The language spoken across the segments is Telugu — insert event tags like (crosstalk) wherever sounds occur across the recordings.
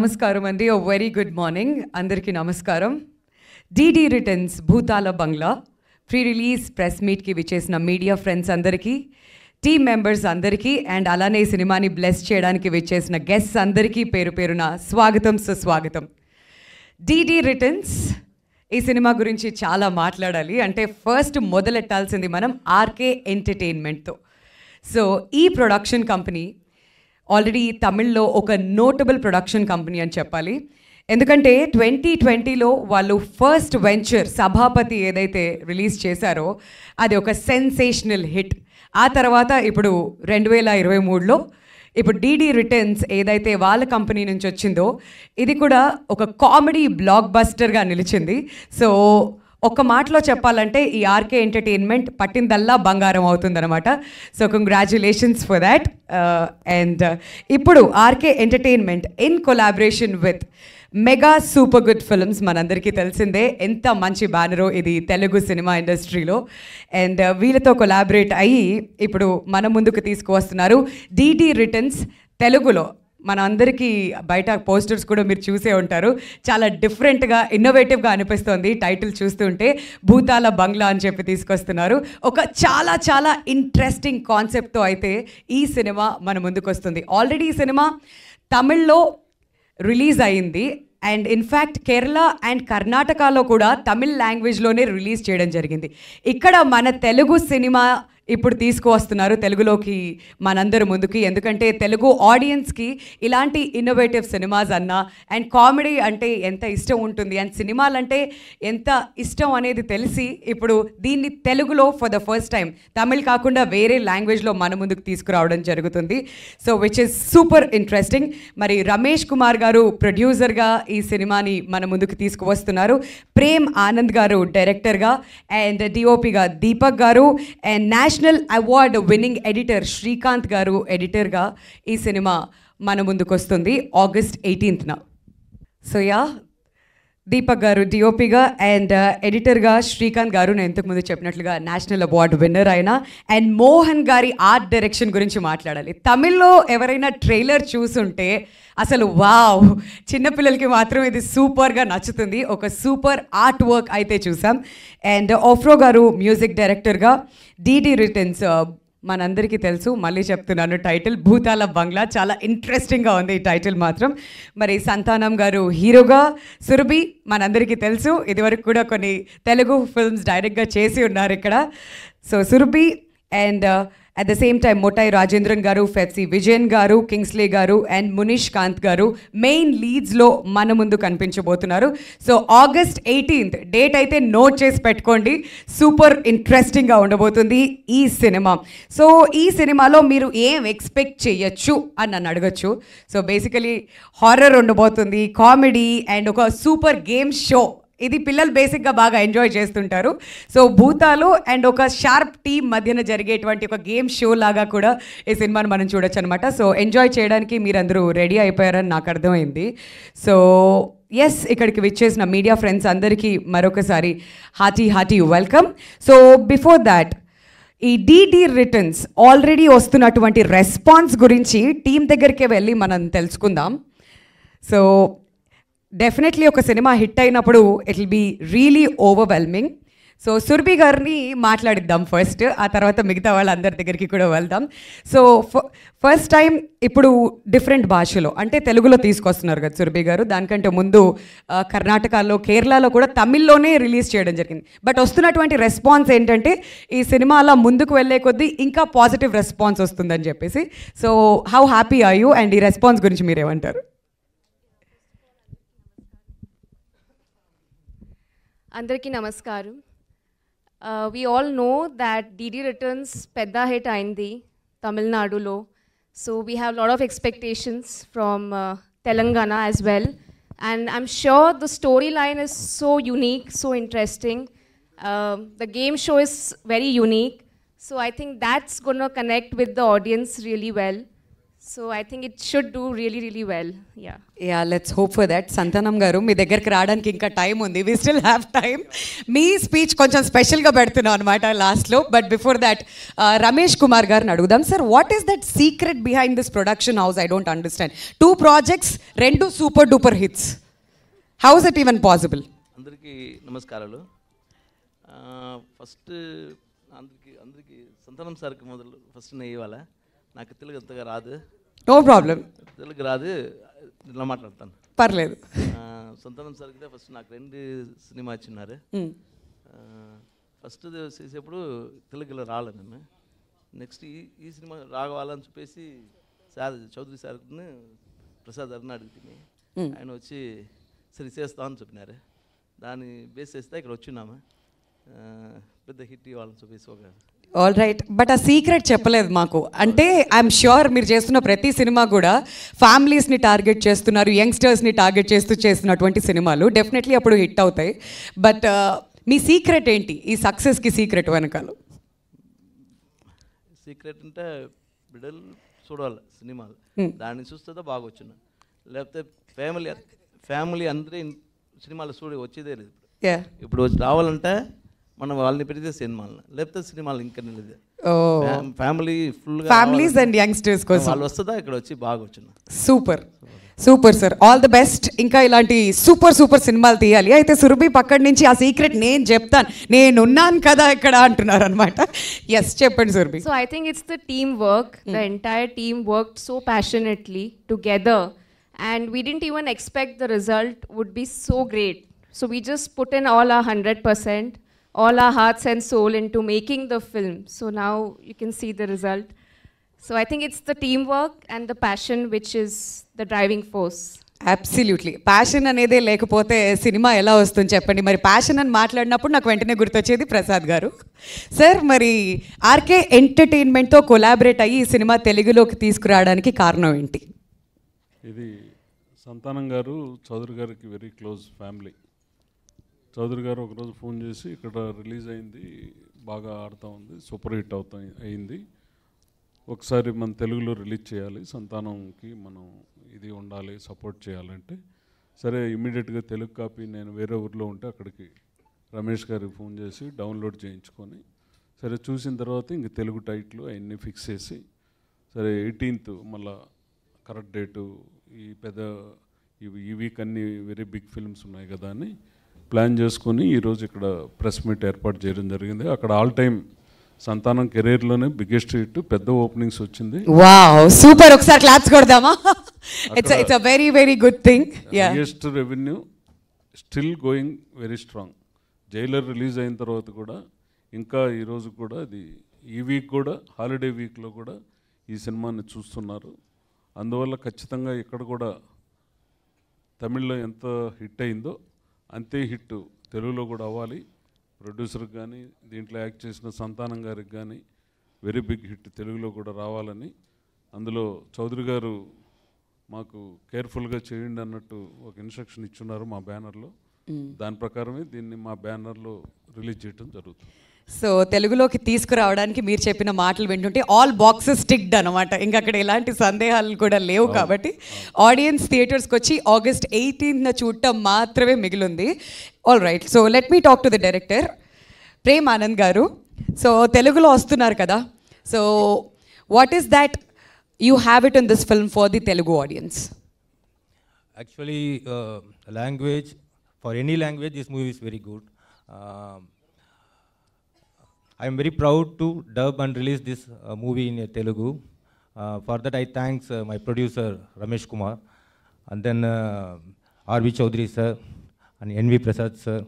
నమస్కారం అండి ఓ వెరీ గుడ్ మార్నింగ్ అందరికీ నమస్కారం డీడీ రిటర్న్స్ భూతాల బంగ్లా ప్రీ రిలీజ్ ప్రెస్ మీట్కి విచ్చేసిన మీడియా ఫ్రెండ్స్ అందరికీ టీమ్ మెంబర్స్ అందరికీ అండ్ అలానే సినిమాని బ్లెస్ చేయడానికి విచ్చేసిన గెస్ట్స్ అందరికీ పేరు పేరున స్వాగతం సుస్వాగతం డీడీ రిటర్న్స్ ఈ సినిమా గురించి చాలా మాట్లాడాలి అంటే ఫస్ట్ మొదలెట్టాల్సింది మనం ఆర్కే ఎంటర్టైన్మెంట్తో సో ఈ ప్రొడక్షన్ కంపెనీ ఆల్రెడీ తమిళ్లో ఒక నోటబుల్ ప్రొడక్షన్ కంపెనీ అని చెప్పాలి ఎందుకంటే ట్వంటీ ట్వంటీలో వాళ్ళు ఫస్ట్ వెంచర్ సభాపతి ఏదైతే రిలీజ్ చేశారో అది ఒక సెన్సేషనల్ హిట్ ఆ తర్వాత ఇప్పుడు రెండు వేల ఇరవై మూడులో ఇప్పుడు డీడీ రిటర్న్స్ ఏదైతే వాళ్ళ కంపెనీ నుంచి వచ్చిందో ఇది కూడా ఒక కామెడీ బ్లాక్ బస్టర్గా నిలిచింది సో ఒక మాటలో చెప్పాలంటే ఈ ఆర్కే ఎంటర్టైన్మెంట్ పట్టిందల్లా బంగారం అవుతుందనమాట so congratulations for that and ఇప్పుడు RK entertainment in collaboration with mega super good films మనందరికీ తెలిసిందే ఎంత మంచి బ్యానరో ఇది తెలుగు సినిమా ఇండస్ట్రీలో అండ్ uh, వీళ్ళతో కొలాబరేట్ అయ్యి ఇప్పుడు మన ముందుకు తీసుకువస్తున్నారు డీటీ రిటర్న్స్ తెలుగులో మన అందరికీ బయట పోస్టర్స్ కూడా మీరు చూసే ఉంటారు చాలా డిఫరెంట్గా ఇన్నోవేటివ్గా అనిపిస్తుంది టైటిల్ చూస్తుంటే భూతాల బంగ్లా అని చెప్పి తీసుకొస్తున్నారు ఒక చాలా చాలా ఇంట్రెస్టింగ్ కాన్సెప్ట్తో అయితే ఈ సినిమా మన ముందుకు వస్తుంది ఆల్రెడీ ఈ సినిమా తమిళ్లో రిలీజ్ అయింది అండ్ ఇన్ఫ్యాక్ట్ కేరళ అండ్ కర్ణాటకలో కూడా తమిళ్ లాంగ్వేజ్లోనే రిలీజ్ చేయడం జరిగింది ఇక్కడ మన తెలుగు సినిమా ఇప్పుడు తీసుకువస్తున్నారు తెలుగులోకి మనందరి ముందుకి ఎందుకంటే తెలుగు ఆడియన్స్కి ఇలాంటి ఇన్నోవేటివ్ సినిమాస్ అన్నా అండ్ కామెడీ అంటే ఎంత ఇష్టం ఉంటుంది అండ్ సినిమాలంటే ఎంత ఇష్టం అనేది తెలిసి ఇప్పుడు దీన్ని తెలుగులో for the first time Tamil కాకుండా వేరే లాంగ్వేజ్లో మన ముందుకు తీసుకురావడం జరుగుతుంది so which is super interesting మరి రమేష్ కుమార్ గారు ప్రొడ్యూసర్గా ఈ సినిమాని మన ముందుకు తీసుకువస్తున్నారు ప్రేమ్ ఆనంద్ గారు డైరెక్టర్గా అండ్ డిఓపిగా Deepak garu and national national award winning editor Srikanth garu ఎడిటర్గా ఈ సినిమా మన ముందుకు వస్తుంది ఆగస్ట్ ఎయిటీన్త్న సో యా దీపక్ గారు డిఓపిగా అండ్ ఎడిటర్గా శ్రీకాంత్ గారు నేను ఇంతకుముందు చెప్పినట్లుగా నేషనల్ అవార్డు విన్నర్ అయిన అండ్ మోహన్ గారి ఆర్ట్ డైరెక్షన్ గురించి మాట్లాడాలి తమిళ్లో ఎవరైనా ట్రైలర్ చూసుంటే అసలు వావ్ చిన్నపిల్లలకి మాత్రం ఇది సూపర్గా నచ్చుతుంది ఒక సూపర్ ఆర్ట్ వర్క్ అయితే చూసాం అండ్ ఆఫ్రో uh, గారు మ్యూజిక్ డైరెక్టర్గా డిడి రిటర్న్స్ మనందరికీ తెలుసు మళ్ళీ చెప్తున్నాను టైటిల్ భూతాల బంగ్లా చాలా ఇంట్రెస్టింగ్గా ఉంది ఈ టైటిల్ మాత్రం మరి సంతానం గారు హీరోగా సురభి మనందరికీ తెలుసు ఇదివరకు కూడా కొన్ని తెలుగు ఫిల్మ్స్ డైరెక్ట్గా చేసి ఉన్నారు ఇక్కడ so Surabhi and at the same time మొటాయి రాజేంద్రన్ గారు ఫెప్సీ విజయన్ గారు కింగ్స్లే గారు అండ్ మునీష్ కాంత్ గారు మెయిన్ లీడ్స్లో మన ముందు కనిపించబోతున్నారు సో ఆగస్ట్ ఎయిటీన్త్ డేట్ అయితే నోట్ చేసి పెట్టుకోండి సూపర్ ఇంట్రెస్టింగ్గా ఉండబోతుంది ఈ సినిమా సో ఈ సినిమాలో మీరు ఏం ఎక్స్పెక్ట్ చేయొచ్చు అని నన్ను అడగచ్చు సో బేసికలీ హారర్ ఉండబోతుంది కామెడీ అండ్ ఒక సూపర్ గేమ్ షో ఇది పిల్లలు బేసిక్గా బాగా ఎంజాయ్ చేస్తుంటారు సో భూతాలు అండ్ ఒక షార్ప్ టీమ్ మధ్యన జరిగేటువంటి ఒక గేమ్ షో లాగా కూడా ఈ సినిమాను మనం చూడొచ్చు అనమాట సో ఎంజాయ్ చేయడానికి మీరందరూ రెడీ అయిపోయారని నాకు అర్థమైంది సో ఎస్ ఇక్కడికి విచ్చేసిన మీడియా ఫ్రెండ్స్ అందరికీ మరొకసారి hearty hearty welcome so before that ఈ డీడీ రిటర్న్స్ ఆల్రెడీ వస్తున్నటువంటి రెస్పాన్స్ గురించి టీం దగ్గరికే వెళ్ళి మనం తెలుసుకుందాం సో డెఫినెట్లీ ఒక సినిమా హిట్ అయినప్పుడు it will be really overwhelming so Surabhi గారిని మాట్లాడిద్దాం ఫస్ట్ ఆ తర్వాత మిగతా వాళ్ళందరి దగ్గరికి కూడా వెళ్దాం సో ఫస్ట్ టైం ఇప్పుడు డిఫరెంట్ భాషలో అంటే తెలుగులో తీసుకొస్తున్నారు కదా సుర్బి గారు దానికంటే ముందు కర్ణాటకలో కేరళలో కూడా తమిళ్లోనే రిలీజ్ చేయడం జరిగింది బట్ వస్తున్నటువంటి రెస్పాన్స్ ఏంటంటే ఈ సినిమా అలా ముందుకు వెళ్ళే కొద్దీ ఇంకా పాజిటివ్ రెస్పాన్స్ వస్తుందని చెప్పేసి so how happy are you and ఈ రెస్పాన్స్ గురించి మీరేమంటారు Andraki Namaskaram. we all know that DD returns Pedda Hit Aindi, Tamil Nadu Lo. So we have a lot of expectations from Telangana uh, as well. And I'm sure the storyline is so unique, so interesting. Uh, the game show is very unique. So I think that's going to connect with the audience really well. So I think it should do really really well yeah yeah let's hope for that Santhanam garu మీ దగ్గరికి రావడానికి ఇంకా టైం ఉంది వీ స్టిల్ హ్యావ్ టైం మీ స్పీచ్ కొంచెం స్పెషల్గా పెడుతున్నాం అనమాట లాస్ట్లో but before that Ramesh Kumar గారిని అడుగుదాం sir what is that secret behind this production house I don't understand two projects రెండు super duper hits how is it even possible అందరికీ నమస్కారాలు ఫస్ట్ uh, అందరికీ అందరికీ సంతానం సార్కి మొదలు ఫస్ట్ ఇవాళ నాకు తెలుగు అంతగా రాదు నో ప్రాబ్లం తెలుగు రాదు ఇట్లా మాట్లాడతాను పర్లేదు సొంతనం సరిగ్గా ఫస్ట్ నాకు రెండు సినిమా ఇచ్చినారు hmm. ఫస్ట్ చేసేప్పుడు తెలుగులో రాలే నేను నెక్స్ట్ ఈ ఈ సినిమా రావాలని చెప్పేసి సార్ చౌదరి సార్ని ప్రసాద్ అరుణ అడిగితే hmm. ఆయన వచ్చి సరే చేస్తా చెప్పినారు దాన్ని బేస్ చేస్తే ఇక్కడ వచ్చిన్నాము పెద్ద హిట్ ఇవ్వాలని చూపేసి ఒక ఆల్ రైట్ బట్ ఆ సీక్రెట్ చెప్పలేదు మాకు అంటే ఐఎమ్ ష్యూర్ మీరు చేస్తున్న ప్రతి సినిమా కూడా ఫ్యామిలీస్ని టార్గెట్ చేస్తున్నారు యంగ్స్టర్స్ని టార్గెట్ చేస్తూ చేస్తున్నటువంటి సినిమాలు డెఫినెట్లీ అప్పుడు హిట్ అవుతాయి బట్ uh, మీ సీక్రెట్ ఏంటి ఈ సక్సెస్కి సీక్రెట్ వెనకాల సీక్రెట్ అంటే బిడల్ చూడాలి సినిమాలు hmm. దాన్ని చూస్తే బాగా వచ్చిన లేకపోతే ఫ్యామిలీ ఫ్యామిలీ అందరూ సినిమాలు చూడ వచ్చేదే లేదు ఇప్పుడు రావాలంటే మనం వాళ్ళని పెడితే సినిమాలను లేకపోతే సినిమాలు ఇంకా నిలిదే family full families and youngsters కోసం వాళ్ళు వస్తుందా ఇక్కడ వచ్చి బాగా వచ్చిన super super sir all the best ఇంకా ఇలాంటి సూపర్ సూపర్ సినిమాలు తీయాలి అయితే సురభి పక్కడి నుంచి ఆ సీక్రెట్ నేను చెప్తాను నేనున్నాను కదా ఇక్కడ అంటున్నారు అనమాట ఎస్ చెప్పండి Surabhi so I think it's the team work the entire team work so passionately together and we didn't even expect the result would be so great so we just put in all a hundred percent all our hearts and soul into making the film. So now you can see the result. So I think it's the teamwork and the passion which is the driving force. Absolutely passion అనేది లేకపోతే సినిమా ఎలా వస్తుంది చెప్పండి మరి ప్యాషన్ అని మాట్లాడినప్పుడు నాకు వెంటనే గుర్తొచ్చేది ప్రసాద్ గారు సార్ మరి ఆర్కే ఎంటర్టైన్మెంట్తో కొలాబరేట్ అయ్యి ఈ సినిమా తెలుగులోకి తీసుకురావడానికి కారణం ఏంటి ఇది సంతానం గారు చౌదరి గారికి వెరీ క్లోజ్ ఫ్యామిలీ చౌదరి గారు ఒకరోజు ఫోన్ చేసి ఇక్కడ రిలీజ్ అయింది బాగా ఆడుతూ ఉంది సూపర్ హిట్ అవుతా అయింది ఒకసారి మన తెలుగులో రిలీజ్ చేయాలి సంతానంకి మనం ఇది ఉండాలి సపోర్ట్ చేయాలంటే సరే ఇమీడియట్గా తెలుగు కాపీ నేను వేరే ఊర్లో ఉంటే అక్కడికి రమేష్ గారికి ఫోన్ చేసి డౌన్లోడ్ చేయించుకొని సరే చూసిన తర్వాత ఇంక తెలుగు టైట్లు అవన్నీ ఫిక్స్ చేసి సరే ఎయిటీన్త్ మళ్ళా కరెక్ట్ డేటు ఈ పెద్ద ఈ వీక్ అన్ని వెరీ బిగ్ ఫిల్మ్స్ ఉన్నాయి కదా అని ప్లాన్ చేసుకొని ఈరోజు ఇక్కడ ప్రెస్ మీట్ ఏర్పాటు చేయడం జరిగింది అక్కడ ఆల్ టైమ్ సంతానం కెరీర్ లోనే బిగ్గెస్ట్ హిట్ పెద్ద ఓపెనింగ్స్ వచ్చింది వావ్ సూపర్ ఒకసారి క్లాప్స్ కొడదామా it's it's a very very good thing biggest revenue still going very strong Jailer release అయిన తర్వాత కూడా ఇంకా ఈరోజు కూడా అది ఈ వీక్ కూడా హాలిడే వీక్లో కూడా ఈ సినిమాని చూస్తున్నారు అందువల్ల ఖచ్చితంగా ఇక్కడ కూడా తమిళ్లో ఎంత హిట్ అయిందో అంతే హిట్ తెలుగులో కూడా అవ్వాలి ప్రొడ్యూసర్కి కానీ దీంట్లో యాక్ట్ చేసిన సంతానం గారికి కానీ వెరీ బిగ్ హిట్ తెలుగులో కూడా రావాలని అందులో చౌదరి గారు మాకు కేర్ఫుల్గా చేయండి అన్నట్టు ఒక ఇన్స్ట్రక్షన్ ఇచ్చున్నారు మా బ్యానర్లో దాని ప్రకారమే దీన్ని మా బ్యానర్లో రిలీజ్ చేయడం జరుగుతుంది సో తెలుగులోకి తీసుకురావడానికి మీరు చెప్పిన మాటలు వింటుంటే ఆల్ బాక్సెస్ టిక్డ్ అనమాట ఇంకా అక్కడ ఎలాంటి సందేహాలు కూడా లేవు కాబట్టి ఆడియన్స్ థియేటర్స్కి వచ్చి ఆగస్ట్ ఎయిటీన్త్న చూడటం మాత్రమే మిగిలింది all right so let me talk to the director Prem Anand garu so తెలుగులో వస్తున్నారు కదా so what is that you have it in this film for the Telugu audience actually language for any language this movie is very good I am very proud to dub and release this uh, movie in uh, Telugu. Uh, for that, I thanks uh, my producer Ramesh Kumar, and then uh, R.V. Chaudhary sir, and N.V. Prasad sir,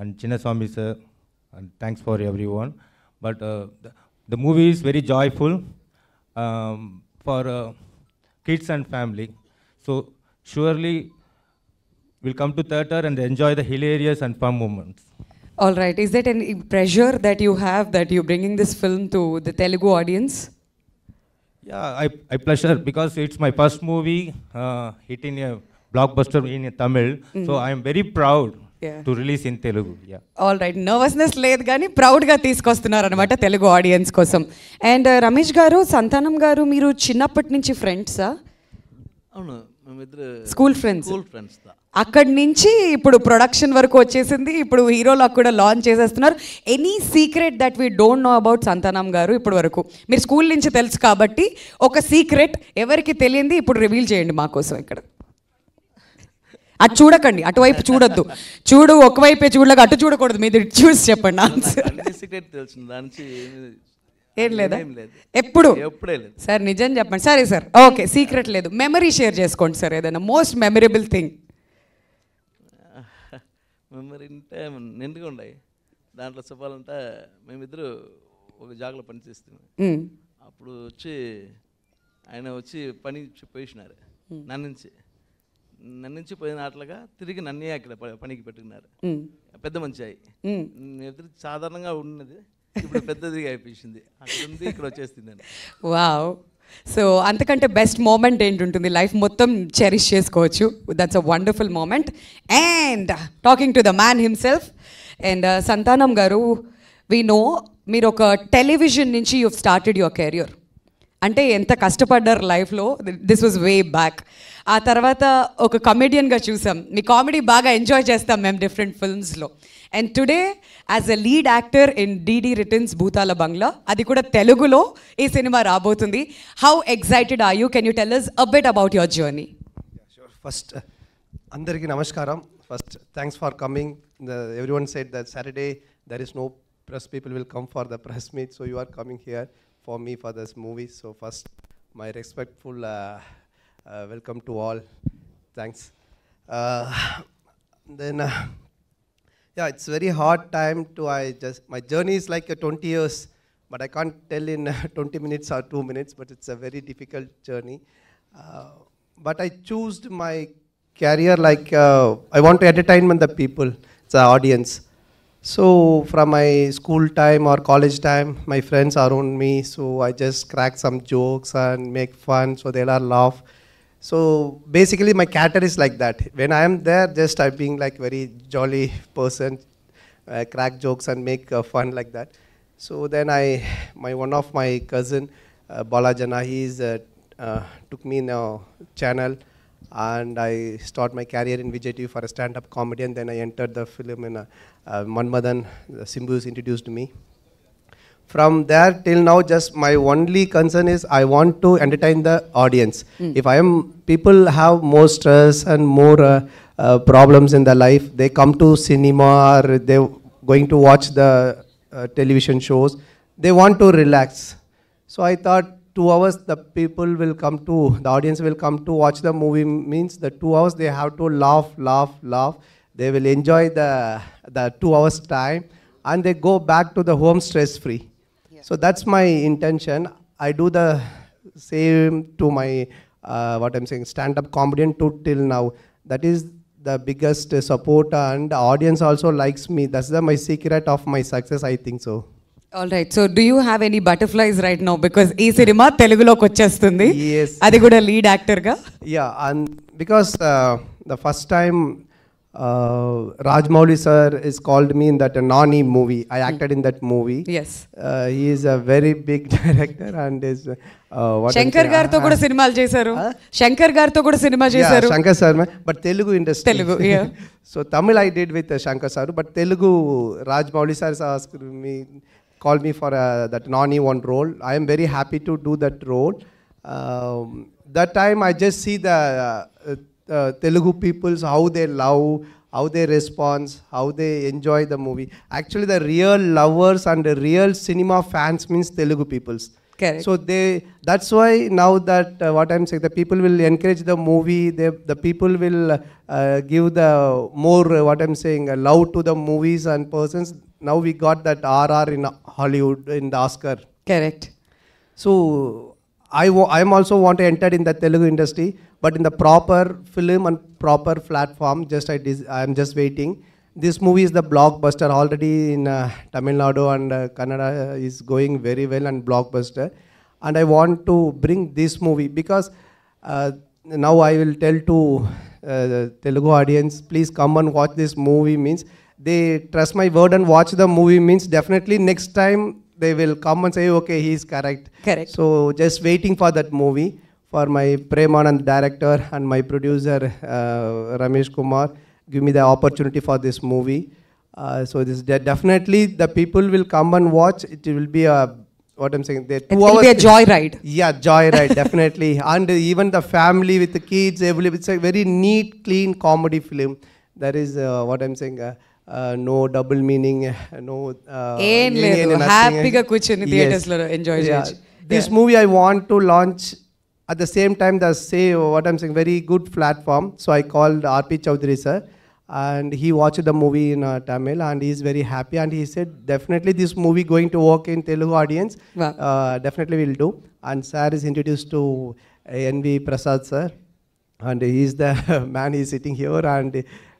and Chinnaswamy sir, and thanks for everyone. But uh, the, the, movie is very joyful um, for uh, kids and family. So surely we'll come to theatre and enjoy the hilarious and fun moments. All right. Is there any pressure that you have that you're bringing this film to the Telugu audience? Yeah, I, I pleasure because it's my first movie uh, hit in a blockbuster in Tamil. Mm. So I'm very proud to release in Telugu all right nervousness లేదు కానీ ప్రౌడ్గా తీసుకొస్తున్నారు అనమాట తెలుగు ఆడియన్స్ కోసం అండ్ రమేష్ గారు సంతానం గారు మీరు చిన్నప్పటి నుంచి ఫ్రెండ్సా అవును స్కూల్ ఫ్రెండ్స్ స్కూల్ ఫ్రెండ్స్ అక్కడి నుంచి ఇప్పుడు ప్రొడక్షన్ వరకు వచ్చేసింది ఇప్పుడు హీరోలో కూడా లాంచ్ చేసేస్తున్నారు any secret that we don't know about Santhanam garu ఇప్పటి వరకు మీరు స్కూల్ నుంచి తెలుసు కాబట్టి ఒక సీక్రెట్ ఎవరికి తెలియంది ఇప్పుడు రివీల్ చేయండి మా కోసం ఇక్కడ అటు చూడకండి అటువైపు చూడొద్దు చూడు ఒకవైపే చూడలేక అటు చూడకూడదు మీరు చూసి చెప్పండి ఆన్సర్ సీక్రెట్ ఏం లేదా ఎప్పుడు లేదు సార్ నిజం చెప్పండి సరే సార్ ఓకే సీక్రెట్ లేదు మెమరీ షేర్ చేసుకోండి సార్ ఏదైనా మోస్ట్ మెమరబుల్ థింగ్ (laughs) మెమరీ అంటే నిండుగా ఉన్నాయి దాంట్లో చెప్పాలంటే మేమిద్దరు ఒక జాగ్లో చేస్తున్నాం అప్పుడు వచ్చి ఆయన వచ్చి పని పోయినారు నన్నుంచి నన్నుంచి పోయిన ఆటలుగా తిరిగి నన్నే అక్కడ పనికి పెట్టుకున్నారు పెద్ద మంచి అయి సాధారణంగా ఉన్నది ఇప్పుడు పెద్దదిగా అయిపోయింది అక్కడ ఇక్కడ వచ్చేసిందండి వావ్ సో అంతకంటే బెస్ట్ మూమెంట్ ఉంటుంది లైఫ్ మొత్తం చెరిష్ చేసుకోవచ్చు that's a wonderful moment and talking to the man himself and Santhanam garu we know మీరు ఒక టెలివిజన్ నుంచి యూ స్టార్టెడ్ యువర్ కెరియర్ అంటే ఎంత కష్టపడ్డారు లైఫ్లో దిస్ వాజ్ వే బ్యాక్ ఆ తర్వాత ఒక కమెడియన్గా చూసాం మీ కామెడీ బాగా ఎంజాయ్ చేస్తాం మేము డిఫరెంట్ ఫిల్మ్స్లో and today as a lead actor in DD returns భూతాల Bangla అది కూడా తెలుగులో ఈ సినిమా రాబోతుంది how excited are you can you tell us about about your journey first అందరికీ నమస్కారం first thanks for coming every one said that Saturday there is no press people will come for the press meet so you are coming here for me for this movie. So first, my respectful uh, uh, welcome to all. Thanks. Uh, then, uh, yeah, it's very hard time to, I just, my journey is like 20 years, but I can't tell in uh, (laughs) 20 minutes or two minutes, but it's a very difficult journey. Uh, but I chose my career like, I want to entertain the people, the audience. So from my school time or college time, my friends around me, so I just crack some jokes and make fun, so they'll laugh. So basically my character is like that. When I am there, just I'm being like very jolly (laughs) person, crack jokes and make uh, fun like that. So then I, my one of my cousin, uh, Balajana, he uh, uh, took me in a channel, and I started my career in Vijay TV for a stand-up comedy, and then I entered the film in uh, uh, Manmadan. Uh, Simbus introduced me. From there till now, just my only concern is I want to entertain the audience. Mm. If I am, people have more stress and more uh, uh, problems in their life. They come to cinema or they going to watch the uh, television shows. They want to relax. So I thought two hours the people will come to the audience will come to watch the movie means the two hours they have to laugh laugh laugh they will enjoy the the two hours time and they go back to the home stress free yeah. so that's my intention i do the same to my uh, what i'm saying stand up comedian to till now that is the biggest support and the audience also likes me that's the, my secret of my success i think so all right so do you have any butterflies right now because ఈ సినిమా తెలుగులోకి వచ్చేస్తుంది అది కూడా లీడ్ యాక్టర్గా yeah and because the first time Rajmouli sir is called me in that Nani movie. I hmm. acted in that movie. Yes. Uh, he is a very big (laughs) director and is. Uh, what Shankar గారితో కూడా ah, ah. సినిమాలు చేశారు శంకర్ గారితో కూడా సినిమా చేశారు Shankar sir but Telugu industry Telugu so Tamil I did with Shankar sir but Telugu Raj sir sir మీ called me for a, uh, that e one role. I am very happy to do that role. Um, that time I just see the uh, uh, Telugu peoples, how they love, how they respond, how they enjoy the movie. Actually, the real lovers and the real cinema fans means Telugu peoples. Correct. So they, that's why now that uh, what I'm saying, the people will encourage the movie. They, the people will uh, give the more uh, what I'm saying uh, love to the movies and persons now we got that RR in Hollywood in the Oscar. Correct. So I am also want to enter in the Telugu industry, but in the proper film and proper platform. Just I am just waiting. This movie is the blockbuster already in uh, Tamil Nadu and uh, is going very well and blockbuster. And I want to bring this movie because uh, now I will tell to uh, Telugu audience, please come and watch this movie means they trust my word and watch the movie means definitely next time they will come and say, okay, he is correct. Correct. So just waiting for that movie for my Premanand director and my producer uh, Ramesh Kumar give me the opportunity for this movie. Uh, so this de definitely the people will come and watch. It will be a what I'm saying. Two it will hours, be a joyride. Yeah, joyride (laughs) definitely. And even the family with the kids, it's a very neat, clean comedy film. That is uh, what I'm saying. Uh, no double meaning no ಏನ್ లేదు హ్యాపీగా కూర్చొని థియేటర్స్ లో ఎంజాయ్ చేయొచ్చు this movie I want to launch at the same time the say what i'm saying very good platform so i called rp chowdhury sir and he watched the movie in uh, tamil and he's very happy and he said definitely this movie going to work in telugu audience wow. uh, definitely will do and sir is introduced to nv prasad sir and he's the (laughs) man he's sitting here and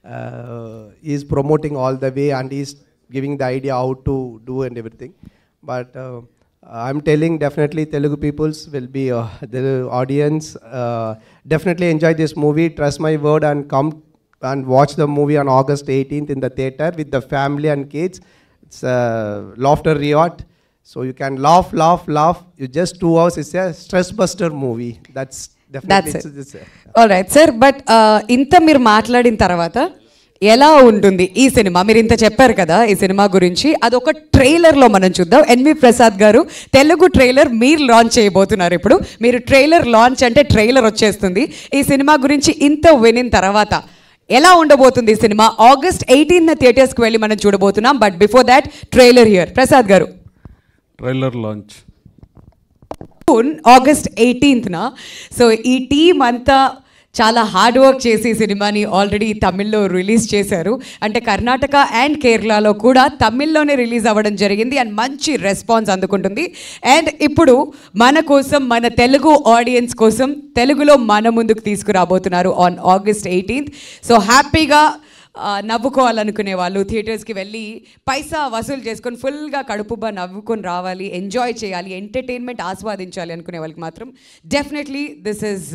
uh, is promoting all the way and is giving the idea how to do and everything. But uh, I'm telling definitely Telugu peoples will be uh, the audience. Uh, definitely enjoy this movie. Trust my word and come and watch the movie on August 18th in the theater with the family and kids. It's a laughter riot. So you can laugh, laugh, laugh. You just two hours. It's a stress buster movie. That's right sir but ఇంత మీరు మాట్లాడిన తర్వాత ఎలా ఉంటుంది ఈ సినిమా మీరు ఇంత చెప్పారు కదా ఈ సినిమా గురించి అదొక ట్రైలర్లో మనం చూద్దాం ఎన్వి ప్రసాద్ గారు తెలుగు ట్రైలర్ మీరు లాంచ్ చేయబోతున్నారు ఇప్పుడు మీరు ట్రైలర్ లాంచ్ అంటే ట్రైలర్ వచ్చేస్తుంది ఈ సినిమా గురించి ఇంత వినిన తర్వాత ఎలా ఉండబోతుంది ఈ సినిమా ఆగస్ట్ ఎయిటీన్ థియేటర్స్కి వెళ్ళి మనం చూడబోతున్నాం but before that trailer here Prasad garu trailer launch August ఎయిటీన్త్న సో ఈ టీం అంతా చాలా హార్డ్ వర్క్ చేసి సినిమాని ఆల్రెడీ తమిళ్లో రిలీజ్ చేశారు అంటే కర్ణాటక అండ్ కేరళలో కూడా తమిళ్లోనే రిలీజ్ అవ్వడం జరిగింది అండ్ మంచి రెస్పాన్స్ అందుకుంటుంది అండ్ ఇప్పుడు మన కోసం మన తెలుగు ఆడియన్స్ కోసం తెలుగులో మన ముందుకు తీసుకురాబోతున్నారు ఆన్ ఆగస్ట్ ఎయిటీన్త్ సో హ్యాపీగా నవ్వుకోవాలనుకునే వాళ్ళు థియేటర్స్కి వెళ్ళి పైసా వసూలు చేసుకొని ఫుల్గా కడుపుబ్బా నవ్వుకొని రావాలి ఎంజాయ్ చేయాలి ఎంటర్టైన్మెంట్ ఆస్వాదించాలి అనుకునే వాళ్ళకి మాత్రం definitely this is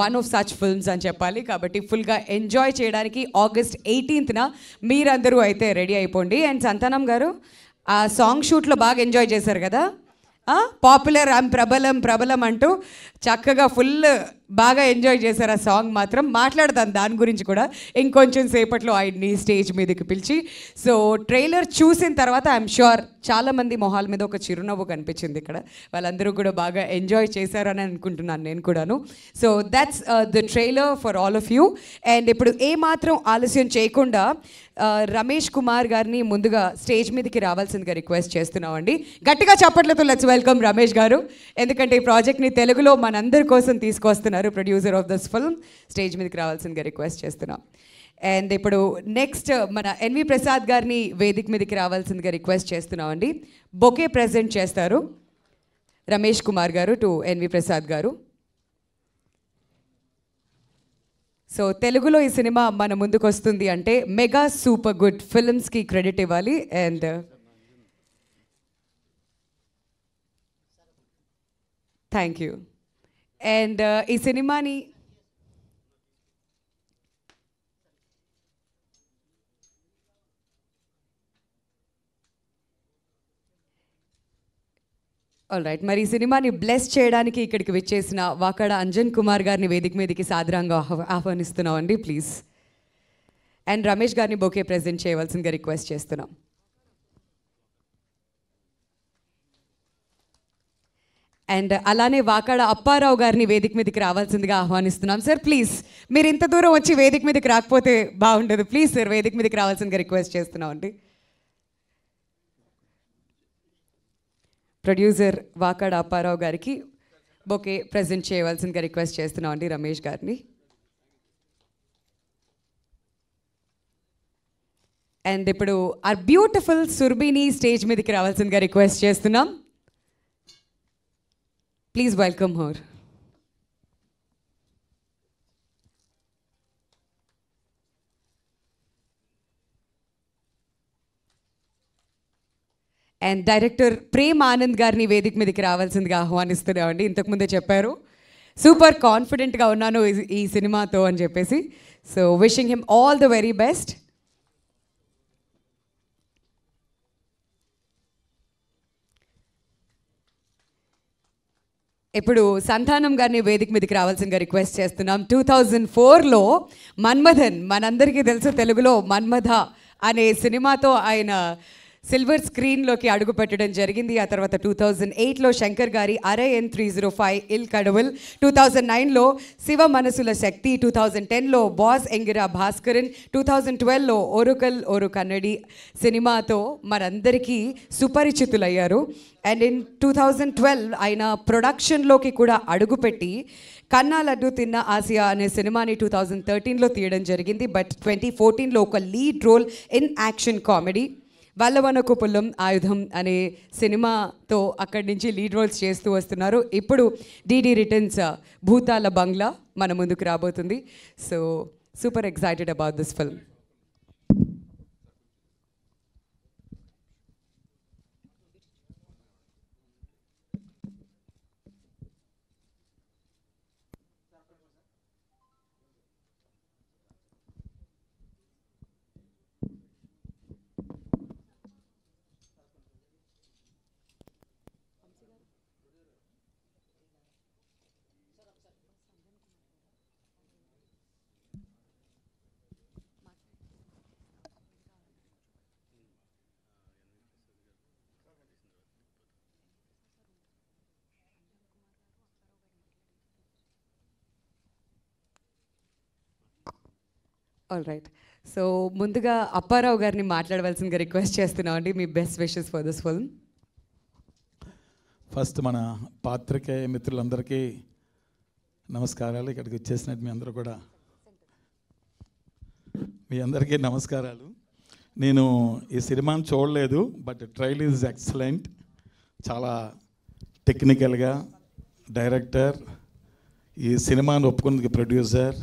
one of such films అని చెప్పాలి కాబట్టి ఫుల్గా ఎంజాయ్ చేయడానికి ఆగస్ట్ ఎయిటీన్త్న మీరందరూ అయితే రెడీ అయిపోండి అండ్ సంతానం గారు ఆ సాంగ్ షూట్లో బాగా ఎంజాయ్ చేశారు కదా పాపులర్ ఐమ్ ప్రబలం ప్రబలం అంటూ చక్కగా ఫుల్ బాగా ఎంజాయ్ చేశారు ఆ సాంగ్ మాత్రం మాట్లాడతాను దాని గురించి కూడా ఇంకొంచెం సేపట్లో ఆయన్ని స్టేజ్ మీదకి పిలిచి సో ట్రైలర్ చూసిన తర్వాత ఐఎమ్ షూర్ చాలామంది మొహాల మీద ఒక చిరునవ్వు కనిపించింది ఇక్కడ వాళ్ళందరూ కూడా బాగా ఎంజాయ్ చేశారు అని అనుకుంటున్నాను నేను కూడాను so that's the trailer for all of you and ఇప్పుడు ఏ మాత్రం ఆలస్యం చేయకుండా uh, రమేష్ కుమార్ గారిని ముందుగా స్టేజ్ మీదకి రావాల్సిందిగా రిక్వెస్ట్ చేస్తున్నామండి గట్టిగా చప్పట్లతో లెట్స్ వెల్కమ్ రమేష్ గారు ఎందుకంటే ఈ ప్రాజెక్ట్ని తెలుగులో మనందరి కోసం తీసుకొస్తున్నారు ఉన్నారు producer of this film stage మీదకి రావాల్సిందిగా రిక్వెస్ట్ చేస్తున్నాం అండ్ ఇప్పుడు నెక్స్ట్ మన ఎన్వి ప్రసాద్ గారిని వేదిక మీదకి రావాల్సిందిగా రిక్వెస్ట్ చేస్తున్నాం అండి బొకే ప్రజెంట్ చేస్తారు రమేష్ కుమార్ గారు టు ఎన్వి ప్రసాద్ గారు సో తెలుగులో ఈ సినిమా మన ముందుకు వస్తుంది అంటే మెగా సూపర్ గుడ్ ఫిల్మ్స్కి క్రెడిట్ ఇవ్వాలి and thank you and uh, ఈ సినిమాని ఆల్ రైట్ మరి ఈ సినిమాని బ్లెస్ చేయడానికి ఇక్కడికి విచ్చేసిన వాకాడ అంజన్ కుమార్ గారిని వేదిక మీదకి సాదరంగా ఆహ్వానిస్తున్నాం అండి ప్లీజ్ అండ్ రమేష్ గారిని బొకే ప్రజెంట్ చేయవలసిందిగా రిక్వెస్ట్ చేస్తున్నాం అండ్ అలానే వాకాడ అప్పారావు గారిని వేదిక మీదకి రావాల్సిందిగా ఆహ్వానిస్తున్నాం సార్ ప్లీజ్ మీరు ఇంత దూరం వచ్చి వేదిక మీదకి రాకపోతే బాగుండదు ప్లీజ్ సార్ వేదిక మీదకి రావాల్సిందిగా రిక్వెస్ట్ చేస్తున్నాం అండి ప్రొడ్యూసర్ వాకాడ అప్పారావు గారికి బొకే ప్రజెంట్ చేయవలసిందిగా రిక్వెస్ట్ చేస్తున్నాం అండి రమేష్ గారిని అండ్ ఇప్పుడు ఆర్ బ్యూటిఫుల్ సుర్బిని స్టేజ్ మీదకి రావాల్సిందిగా రిక్వెస్ట్ చేస్తున్నాం please welcome hero and director Prem Anand గారిని వేదిక మీదకి రావాల్సిందిగా ఆహ్వానిస్తున్నామండి ఇంతకుముందే చెప్పారు సూపర్ కాన్ఫిడెంట్గా ఉన్నాను ఈ సినిమాతో అని చెప్పేసి so wishing him all the very best ఇప్పుడు సంతానం గారిని వేదిక మీదకి రావాల్సిందిగా రిక్వెస్ట్ చేస్తున్నాం టూ థౌజండ్ ఫోర్లో మన్మథన్ మనందరికీ తెలుసు తెలుగులో మన్మథ అనే సినిమాతో ఆయన సిల్వర్ స్క్రీన్లోకి అడుగుపెట్టడం జరిగింది ఆ తర్వాత టూ థౌజండ్ ఎయిట్లో శంకర్ గారి Arai En three zero five il Kadavul two thousand నైన్లో శివ మనసుల శక్తి టూ థౌజండ్ టెన్లో boss Engira Bhaskaran two thousand ట్వెల్వ్లో ఓరుకల్ ఓరు కన్నడి సినిమాతో మనందరికీ సుపరిచితులయ్యారు and in two thousand twelve ఆయన ప్రొడక్షన్లోకి కూడా అడుగుపెట్టి కన్నా లడ్డు తిన్న ఆసియా అనే సినిమాని టూ థౌజండ్ థర్టీన్లో తీయడం జరిగింది బట్ ట్వంటీ ఫోర్టీన్లో ఒక lead role in action comedy Pullum Aayudham అనే సినిమాతో అక్కడి నుంచి లీడ్ రోల్స్ చేస్తూ వస్తున్నారు ఇప్పుడు DD returns uh, Bhootala Bangla మన ముందుకు రాబోతుంది so super excited about this film all right so ముందుగా అప్పారావు గారిని మాట్లాడవలసిందిగా రిక్వెస్ట్ చేస్తున్నామండి మీ best wishes for this film first మన పాత్రికేయ మిత్రులందరికీ నమస్కారాలు ఇక్కడికి వచ్చేసినట్టు మీ అందరూ కూడా మీ అందరికీ నమస్కారాలు నేను ఈ సినిమాను చూడలేదు బట్ ట్రైల్ ఈజ్ ఎక్సలెంట్ చాలా టెక్నికల్గా డైరెక్టర్ ఈ సినిమాను ఒప్పుకున్నది ప్రొడ్యూసర్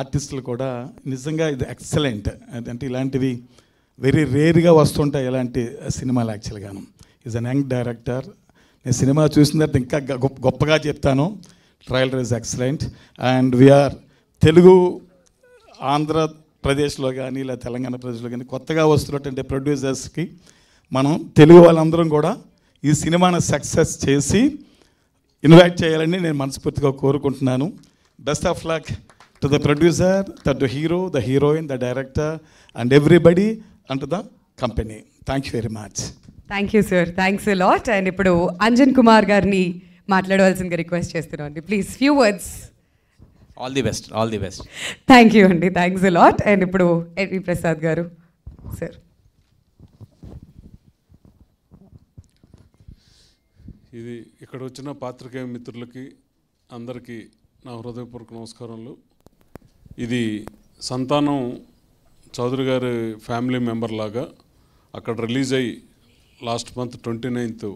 ఆర్టిస్టులు కూడా నిజంగా ఇది ఎక్సలెంట్ అంటే ఇలాంటివి వెరీ రేర్గా వస్తుంటాయి ఇలాంటి సినిమాలు యాక్చువల్గాను ఈజ్ అన్ యంగ్ డైరెక్టర్ నేను సినిమా చూసిన తర్వాత ఇంకా గొప్పగా చెప్తాను trailer is excellent and we are Telugu ఆంధ్రప్రదేశ్లో కానీ లేదా తెలంగాణ ప్రదేశ్లో కానీ కొత్తగా వస్తున్నటువంటి ప్రొడ్యూసర్స్కి మనం తెలుగు వాళ్ళందరం కూడా ఈ సినిమాను సక్సెస్ చేసి ఇన్వైట్ చేయాలని నేను మనస్ఫూర్తిగా కోరుకుంటున్నాను best of luck to the producer the the hero the heroine the director and everybody, and the company thank you very much thank you sir thanks lot and ఇప్పుడు అంజన్ కుమార్ గారిని మాట్లాడవలసిందిగా రిక్వెస్ట్ చేస్తున్నాం అండి please few words all the best all the best thank you అండి థ్యాంక్స్ లాట్ అండ్ ఇప్పుడు ఎన్వి ప్రసాద్ గారు సార్ ఇది ఇక్కడ వచ్చిన పాత్రికేయ మిత్రులకి అందరికీ నా హృదయపూర్వక నమస్కారంలో ఇది సంతానం చౌదరి గారి ఫ్యామిలీ మెంబర్ లాగా అక్కడ రిలీజ్ అయ్యి లాస్ట్ మంత్ ట్వంటీ నైన్త్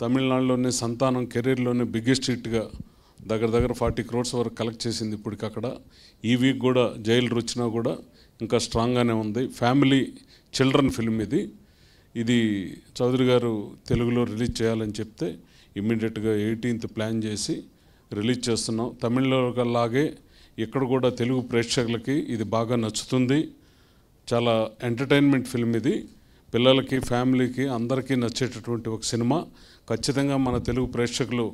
తమిళనాడులోనే సంతానం కెరీర్లోనే బిగ్గెస్ట్ హిట్గా దగ్గర దగ్గర ఫార్టీ క్రోర్స్ వరకు కలెక్ట్ చేసింది ఇప్పటికి అక్కడ ఈ వీక్ కూడా జైలు వచ్చినా కూడా ఇంకా స్ట్రాంగ్గానే ఉంది ఫ్యామిలీ చిల్డ్రన్ ఫిల్మ్ ఇది ఇది చౌదరి గారు తెలుగులో రిలీజ్ చేయాలని చెప్తే ఇమ్మీడియట్గా ఎయిటీన్త్ ప్లాన్ చేసి రిలీజ్ చేస్తున్నాం తమిళలో లాగే ఇక్కడ కూడా తెలుగు ప్రేక్షకులకి ఇది బాగా నచ్చుతుంది చాలా ఎంటర్టైన్మెంట్ ఫిల్మ్ ఇది పిల్లలకి ఫ్యామిలీకి అందరికీ నచ్చేటటువంటి ఒక సినిమా ఖచ్చితంగా మన తెలుగు ప్రేక్షకులు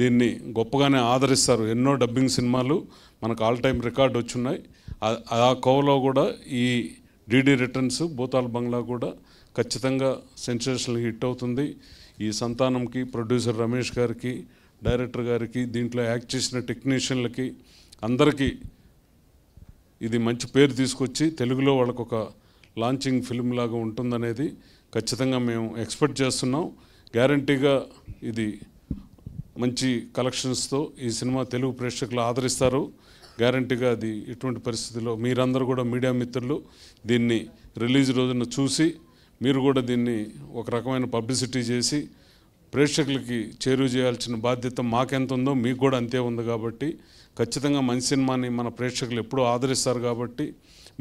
దీన్ని గొప్పగానే ఆదరిస్తారు ఎన్నో డబ్బింగ్ సినిమాలు మనకు ఆల్ టైం రికార్డ్ వచ్చున్నాయి ఆ కోవలో కూడా ఈ డీడీ రిటర్న్స్ భూతాల్ బంగ్లా కూడా ఖచ్చితంగా సెన్సేషన్ హిట్ అవుతుంది ఈ సంతానంకి ప్రొడ్యూసర్ రమేష్ గారికి డైరెక్టర్ గారికి దీంట్లో యాక్ట్ చేసిన టెక్నీషియన్లకి అందరికీ ఇది మంచి పేరు తీసుకొచ్చి తెలుగులో వాళ్ళకు ఒక లాంచింగ్ ఫిల్మ్ లాగా ఉంటుందనేది ఖచ్చితంగా మేము ఎక్స్పెక్ట్ చేస్తున్నాం గ్యారంటీగా ఇది మంచి కలెక్షన్స్తో ఈ సినిమా తెలుగు ప్రేక్షకులు ఆదరిస్తారు గ్యారంటీగా అది ఇటువంటి పరిస్థితిలో మీరందరూ కూడా మీడియా మిత్రులు దీన్ని రిలీజ్ రోజున చూసి మీరు కూడా దీన్ని ఒక రకమైన పబ్లిసిటీ చేసి ప్రేక్షకులకి చేరువ చేయాల్సిన బాధ్యత మాకెంత ఉందో మీకు కూడా అంతే ఉంది కాబట్టి ఖచ్చితంగా మంచి సినిమాని మన ప్రేక్షకులు ఎప్పుడూ ఆదరిస్తారు కాబట్టి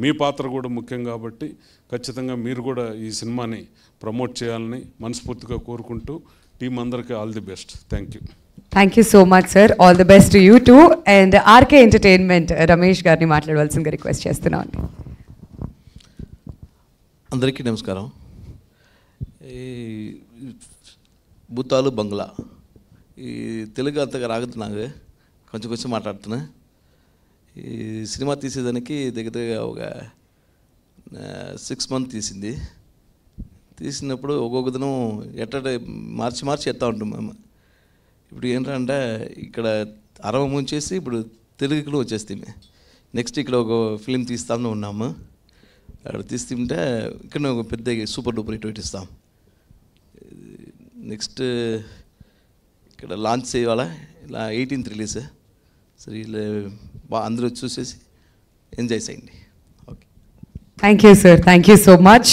మీ పాత్ర కూడా ముఖ్యం కాబట్టి ఖచ్చితంగా మీరు కూడా ఈ సినిమాని ప్రమోట్ చేయాలని మనస్ఫూర్తిగా కోరుకుంటూ టీం అందరికీ all the best thank you thank you so much sir all the best you too and RK entertainment Ramesh గారిని మాట్లాడవలసిందిగా రిక్వెస్ట్ అండి అందరికీ నమస్కారం భూతాలు బంగ్లా ఈ తెలుగు అంతగా రాగదు నాకు కొంచెం కొంచెం మాట్లాడుతున్నా ఈ సినిమా తీసేదానికి దగ్గర దగ్గర ఒక సిక్స్ మంత్ తీసింది తీసినప్పుడు ఒక్కొక్క దినం ఎట్ట మార్చి మార్చి ఎత్తా ఉంటాం మేము ఇప్పుడు ఏంటంటే ఇక్కడ అరవం ఉంచేసి ఇప్పుడు తెలుగులో మేము నెక్స్ట్ ఇక్కడ ఒక ఫిలిం తీస్తామని ఉన్నాము అక్కడ తీస్తుంటే ఇక్కడ ఒక పెద్ద సూపర్ డూపర్ ఇటు ఇస్తాం నెక్స్ట్ ఇక్కడ లాంచ్ చేయాలా ఇలా ఎయిటీన్త్ రిలీజ్ సో వీళ్ళు అందరూ చూసేసి ఎంజాయ్ చేయండి okay thank you sir thank you so much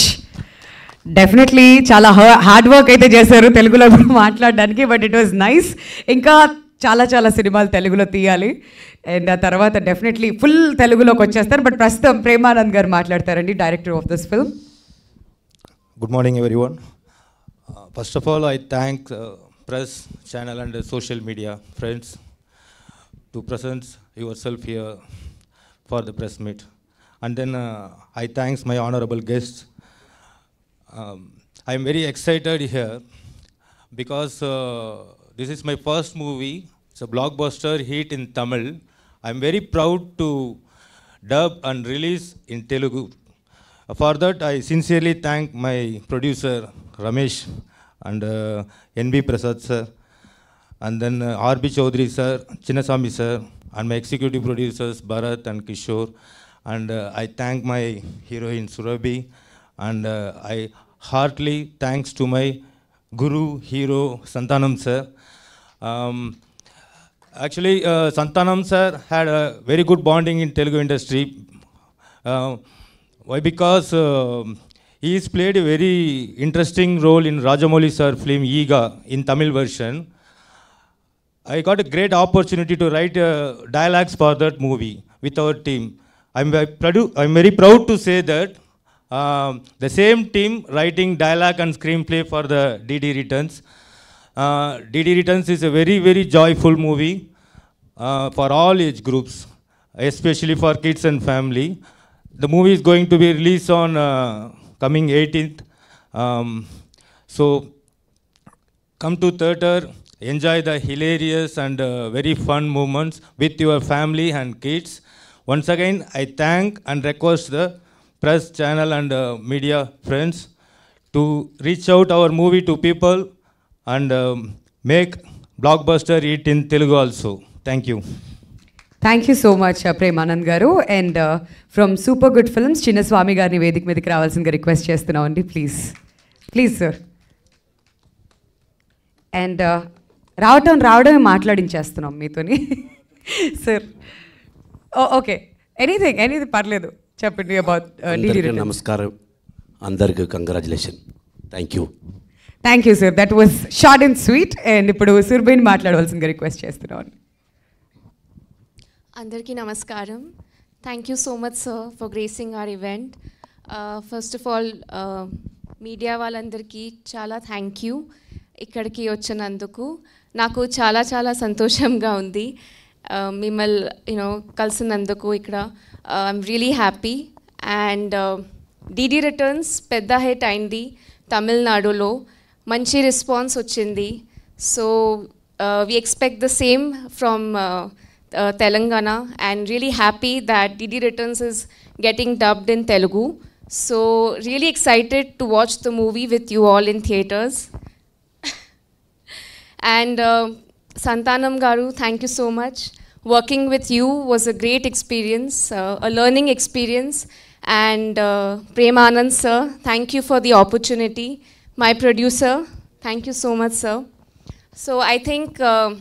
definitely చాలా హార్డ్ వర్క్ అయితే చేశారు తెలుగులో మాట్లాడడానికి బట్ ఇట్ వాజ్ నైస్ ఇంకా చాలా చాలా సినిమాలు తెలుగులో తీయాలి అండ్ ఆ తర్వాత డెఫినెట్లీ ఫుల్ తెలుగులోకి వచ్చేస్తారు బట్ ప్రస్తుతం ప్రేమానంద్ గారు మాట్లాడతారండి director of this film good morning every one Uh, first of all, I thank uh, press, channel, and uh, social media friends to present yourself here for the press meet. And then uh, I thanks my honorable guests. I'm um, very excited here because uh, this is my first movie. It's a blockbuster hit in Tamil. I'm very proud to dub and release in Telugu. For that, I sincerely thank my producer, Ramesh and uh, N.B. Prasad sir, and then uh, R.B. Chaudhary sir, Chinnasamy sir, and my executive producers Bharat and Kishore. And uh, I thank my heroine Surabhi, and uh, I heartily thanks to my guru, hero, Santanam sir. Um, actually, uh, Santanam sir had a very good bonding in Telugu industry. Uh, why? Because uh, he has played a very interesting role in Rajamouli sir film Yiga in Tamil version. I got a great opportunity to write uh, dialogues for that movie with our team. I'm, I'm very proud to say that uh, the same team writing dialogue and screenplay for the DD Returns. Uh, DD Returns is a very, very joyful movie uh, for all age groups, especially for kids and family. The movie is going to be released on uh, coming 18th. Um, so come to theatre, enjoy the hilarious and uh, very fun moments with your family and kids. Once again, I thank and request the press channel and uh, media friends to reach out our movie to people and um, make blockbuster hit in Telugu also. Thank you. Thank you so much Premanand garu and from super good films Swami గారిని వేదిక మీదకి రావాల్సిందిగా రిక్వెస్ట్ చేస్తున్నామండి ప్లీజ్ ప్లీజ్ సార్ అండ్ రావటం రావడమే మాట్లాడించేస్తున్నాం మీతోని సార్ ఓకే ఎనీథింగ్ ఎనీథింగ్ పర్లేదు చెప్పండి uh, అబౌట్ నమస్కారం అందరికి congratulation thank you thank you sir that was short and sweet and ఇప్పుడు సుర్బిన్ మాట్లాడవలసిందిగా రిక్వెస్ట్ అండి అందరికీ నమస్కారం thank you so much sir for gracing our event first of all media వాళ్ళందరికీ చాలా థ్యాంక్ యూ ఇక్కడికి వచ్చినందుకు నాకు చాలా చాలా సంతోషంగా ఉంది uh, మిమ్మల్ని యూనో కలిసినందుకు ఇక్కడ I'm really happy and DD returns పెద్ద హెట్ అయింది తమిళనాడులో మంచి రెస్పాన్స్ వచ్చింది so we expect the same from uh, Telangana and really happy that DD Returns is getting dubbed in Telugu. So really excited to watch the movie with you all in theatres. (laughs) and uh, Santanam Garu, thank you so much. Working with you was a great experience, uh, a learning experience. And uh, Premanand sir, thank you for the opportunity. My producer, thank you so much sir. So I think uh,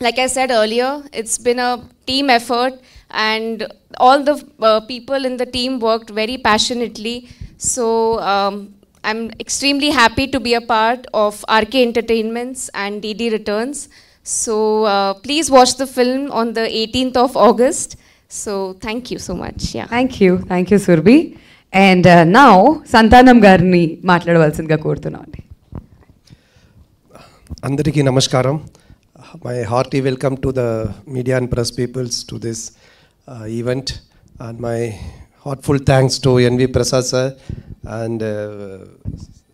like I said earlier, it's been a team effort and all the uh, people in the team worked very passionately. So um, I'm extremely happy to be a part of RK Entertainments and DD Returns. So uh, please watch the film on the 18th of August. So thank you so much. Yeah. Thank you. Thank you, Surbhi. And uh, now, Santanam Garni, Valsinga Kurtunandi. అందరికీ namaskaram my hearty welcome to the media and press peoples to this uh, event and my heartfelt thanks to NV Prasad sir and uh,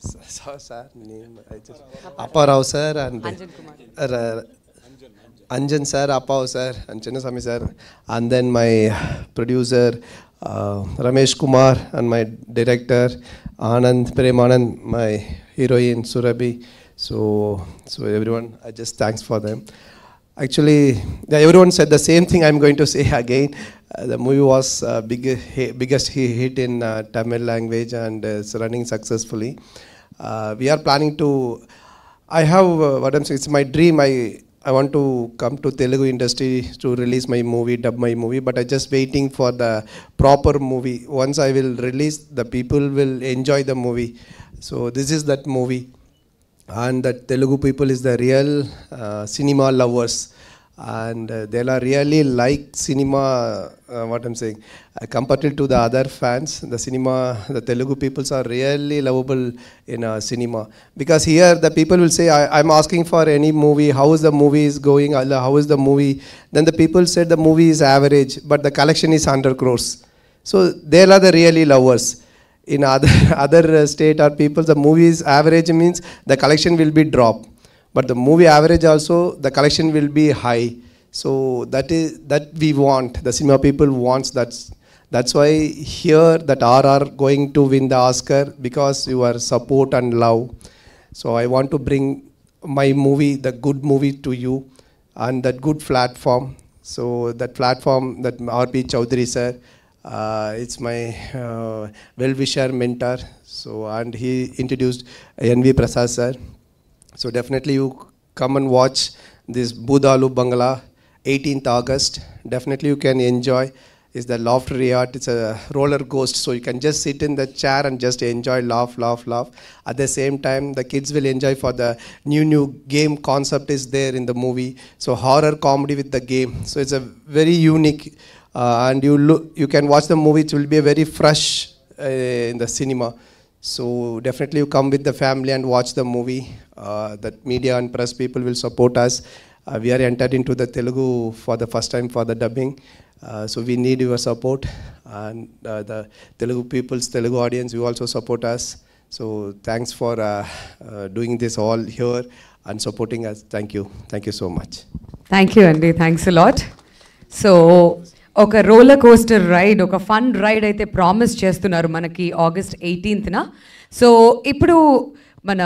sir name I just sir and uh, Anjan Kumar uh, Anjan sir Appa sir and Chinnaswamy sir and then my producer uh, Ramesh Kumar and my director Anand Premanand my heroine Surabhi so, so everyone, I just thanks for them. Actually, yeah, everyone said the same thing I'm going to say (laughs) again. Uh, the movie was uh, big, biggest hit in uh, Tamil language and uh, it's running successfully. Uh, we are planning to, I have, uh, what I'm saying, it's my dream. I, I want to come to Telugu industry to release my movie, dub my movie, but I'm just waiting for the proper movie. Once I will release, the people will enjoy the movie. So this is that movie and that Telugu people is the real uh, cinema lovers and uh, they are really like cinema uh, what i'm saying uh, compared to the other fans the cinema the telugu peoples are really lovable in cinema because here the people will say I, am asking for any movie how is the movie is going uh, how is the movie then the people said the movie is average but the collection is 100 crores so they are the really lovers in other (laughs) other uh, state or people the movies average means the collection will be drop but the movie average also the collection will be high so that is that we want the cinema people wants that's that's why here that rr going to win the oscar because your support and love so i want to bring my movie the good movie to you and that good platform so that platform that rp chowdhury sir uh, it's my uh, well-wisher mentor. So, and he introduced N.V. Prasad sir. So definitely you come and watch this Budalu Bangla, 18th August. Definitely you can enjoy. It's the loft riot. It's a roller coaster, So you can just sit in the chair and just enjoy, laugh, laugh, laugh. At the same time, the kids will enjoy for the new, new game concept is there in the movie. So horror comedy with the game. So it's a very unique uh, and you look, you can watch the movie. It will be very fresh uh, in the cinema. So definitely, you come with the family and watch the movie. Uh, that media and press people will support us. Uh, we are entered into the Telugu for the first time for the dubbing. Uh, so we need your support, and uh, the Telugu people's Telugu audience, you also support us. So thanks for doing this all here and supporting us. Thank you. Thank you so much. Thank you, Andy. Thanks a lot. So. ఒక రోలర్ కోస్టర్ రైడ్ ఒక ఫన్ రైడ్ అయితే ప్రామిస్ చేస్తున్నారు మనకి ఆగస్ట్ ఎయిటీన్త్న సో ఇప్పుడు మన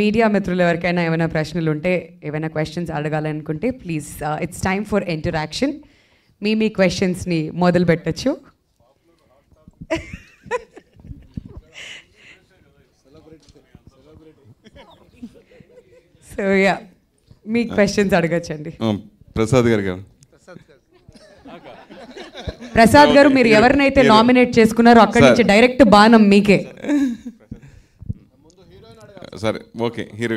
మీడియా మిత్రులు ఎవరికైనా ఏమైనా ప్రశ్నలు ఉంటే ఏమైనా క్వశ్చన్స్ అడగాలనుకుంటే please it's time for interaction మీ మీ క్వశ్చన్స్ని మొదలు పెట్టచ్చు సో (laughs) యా మీ క్వశ్చన్స్ అడగచ్చండి ప్రసాద్ గారు గారు ప్రసాద్ గారు మీరు ఎవరినైతే నామినేట్ చేసుకున్నారో అక్కడి నుంచి డైరెక్ట్ బాణం మీకే సరే ఓకే హీరో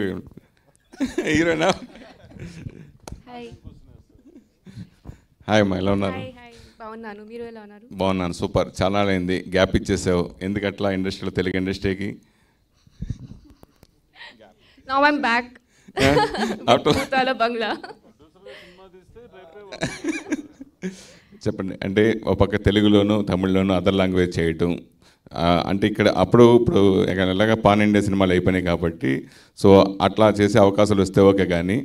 హీరోయినా హాయ్ అమ్మా ఎలా ఉన్నారు బాగున్నాను మీరు ఎలా ఉన్నారు బాగున్నాను సూపర్ చాలా అయింది గ్యాప్ ఇచ్చేసావు ఎందుకు అట్లా ఇండస్ట్రీలో తెలుగు ఇండస్ట్రీకి నౌ బ్యాక్ (laughs) బంగ్లా (laughs) చెప్పండి అంటే ఒక పక్క తెలుగులోను తమిళ్లోను అదర్ లాంగ్వేజ్ చేయటం అంటే ఇక్కడ అప్పుడు ఇప్పుడు ఎలాగా పాన్ ఇండియా సినిమాలు అయిపోయినాయి కాబట్టి సో అట్లా చేసే అవకాశాలు వస్తే ఓకే కానీ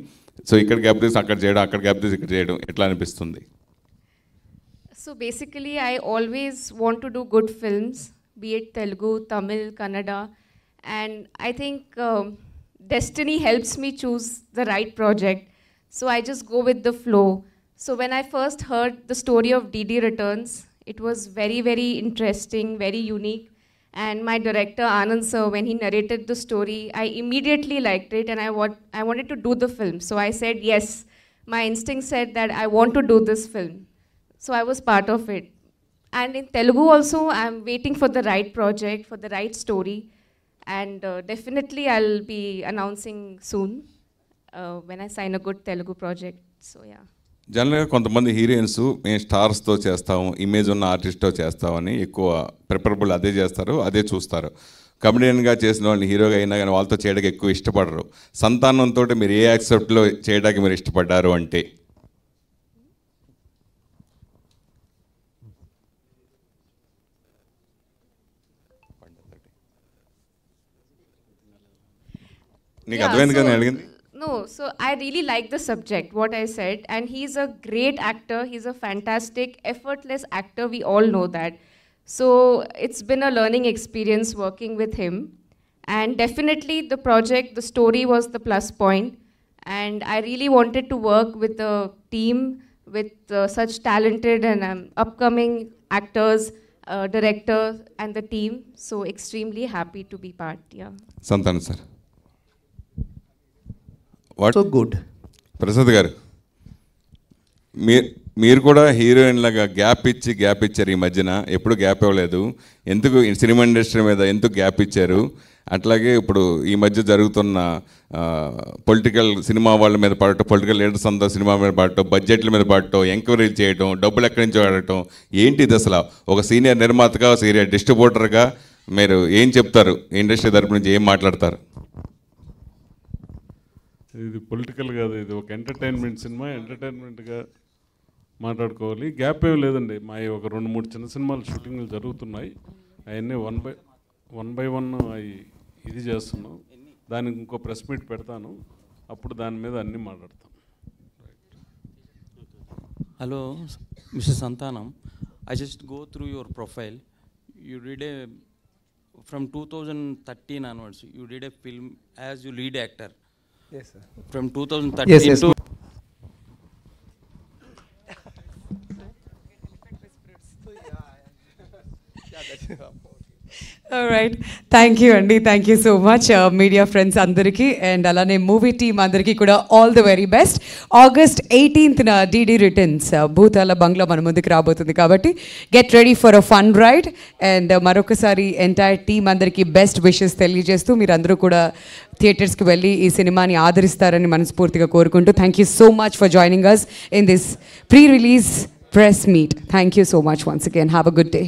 సో ఇక్కడ గ్యాప్ తీసి అక్కడ చేయడం అక్కడ గ్యాప్ తీసి ఇక్కడ చేయడం ఎట్లా అనిపిస్తుంది so basically I always want to do good films be it Telugu Tamil Kannada and I think destiny helps me choose the right project so I just go with the flow So when I first heard the story of DD Returns, it was very, very interesting, very unique. And my director, Anand sir, when he narrated the story, I immediately liked it and I, wa I wanted to do the film. So I said, yes, my instinct said that I want to do this film. So I was part of it. And in Telugu also, I'm waiting for the right project, for the right story. And uh, definitely I'll be announcing soon uh, when I sign a good Telugu project. So yeah. జనరల్గా కొంతమంది హీరోయిన్స్ మేము స్టార్స్తో చేస్తాము ఇమేజ్ ఉన్న ఆర్టిస్ట్తో చేస్తామని ఎక్కువ ప్రిఫరబుల్ అదే చేస్తారు అదే చూస్తారు కమెడియన్గా చేసిన వాళ్ళు హీరోగా అయినా కానీ వాళ్ళతో చేయడానికి ఎక్కువ ఇష్టపడరు సంతానంతో మీరు ఏ యాక్సెప్ట్లో చేయడానికి మీరు ఇష్టపడ్డారు అంటే నీకు అర్థమైంది కదా అడిగింది No, so I really like the subject, what I said. And he's a great actor. He's a fantastic, effortless actor. We all know that. So it's been a learning experience working with him. And definitely the project, the story was the plus point. And I really wanted to work with a team with uh, such talented and um, upcoming actors, uh, director, and the team. So extremely happy to be part. Yeah. Santana sir. What so good Prasad garu మీరు మీరు కూడా హీరోయిన్ లాగా గ్యాప్ ఇచ్చి గ్యాప్ ఇచ్చారు ఈ మధ్యన ఎప్పుడు గ్యాప్ ఇవ్వలేదు ఎందుకు సినిమా ఇండస్ట్రీ మీద ఎందుకు గ్యాప్ ఇచ్చారు అట్లాగే ఇప్పుడు ఈ మధ్య జరుగుతున్న పొలిటికల్ సినిమా వాళ్ళ మీద పడటం పొలిటికల్ లీడర్స్ అంతా సినిమా మీద పడటం బడ్జెట్ల మీద పడటం ఎంక్వైరీలు చేయడం డబ్బులు ఎక్కడి నుంచి వాడటం ఏంటి ఇది అసలు ఒక సీనియర్ నిర్మాతగా సీనియర్ డిస్ట్రిబ్యూటర్గా మీరు ఏం చెప్తారు ఇండస్ట్రీ తరపు నుంచి ఏం మాట్లాడతారు ఇది పొలిటికల్ కాదు ఇది ఒక ఎంటర్టైన్మెంట్ సినిమా ఎంటర్టైన్మెంట్గా మాట్లాడుకోవాలి గ్యాప్ ఏం లేదండి మా ఒక రెండు మూడు చిన్న సినిమాలు షూటింగ్లు జరుగుతున్నాయి అవన్నీ one by one by one అవి ఇది చేస్తున్నాం దానికి ఇంకో ప్రెస్ మీట్ పెడతాను అప్పుడు దాని మీద అన్నీ మాట్లాడతాం hello mister Santhanam I just go through your profile you read a from two thousand thirteen onwards you read a film as you lead actor Yes, sir. From 2013 yes, yes. to right thank you అండి thank you so much media friends అందరికీ అండ్ అలానే మూవీ టీం అందరికీ కూడా all the very best August ఎయిటీన్త్న డీడీ రిటర్న్స్ భూతాల బంగ్లా మన ముందుకు రాబోతుంది కాబట్టి get ready for a fun ride and మరొకసారి ఎంటైర్ టీం అందరికీ బెస్ట్ విషెస్ తెలియజేస్తూ మీరందరూ కూడా థియేటర్స్కి వెళ్ళి ఈ సినిమాని ఆదరిస్తారని మనస్ఫూర్తిగా కోరుకుంటూ thank you so much for joining us in this pre release press meet thank you so much once again have a good day